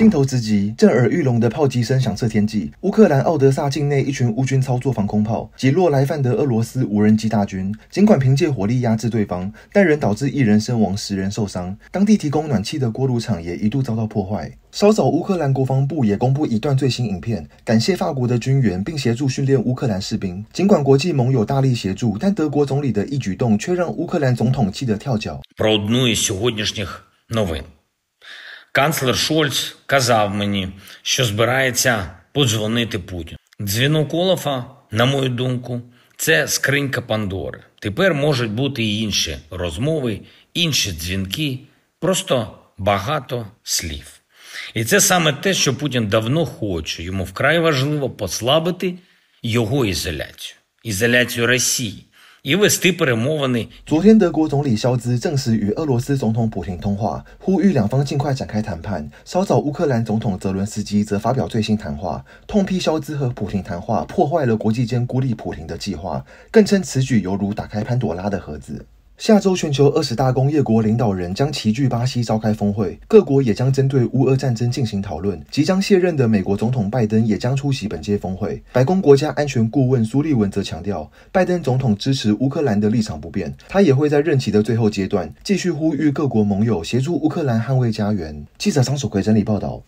镜头之极，震耳欲聋的炮击声响彻天际。乌克兰奥德萨境内，一群乌军操作防空炮击落来犯的俄罗斯无人机大军。尽管凭借火力压制对方，但仍导致一人身亡、十人受伤。当地提供暖气的锅炉厂也一度遭到破坏。稍早，乌克兰国防部也公布一段最新影片，感谢法国的军援，并协助训练乌克兰士兵。尽管国际盟友大力协助，但德国总理的一举动却让乌克兰总统气得跳脚。Канцлер Шольц казав мені, що збирається подзвонити Путіну. Дзвінок Олафа, на мою думку, це скринька Пандори. Тепер можуть бути і інші розмови, інші дзвінки, просто багато слів. І це саме те, що Путін давно хоче. Йому вкрай важливо послабити його ізоляцію, ізоляцію Росії. 昨天，德国总理肖兹证实与俄罗斯总统普京通话，呼吁两方尽快展开谈判。稍早，乌克兰总统泽伦斯基则发表最新谈话，痛批肖兹和普京谈话破坏了国际间孤立普京的计划，更称此举犹如打开潘多拉的盒子。下周，全球二十大工业国领导人将齐聚巴西召开峰会，各国也将针对乌俄战争进行讨论。即将卸任的美国总统拜登也将出席本届峰会。白宫国家安全顾问苏利文则强调，拜登总统支持乌克兰的立场不变，他也会在任期的最后阶段继续呼吁各国盟友协助乌克兰捍卫家园。记者张守奎整理报道。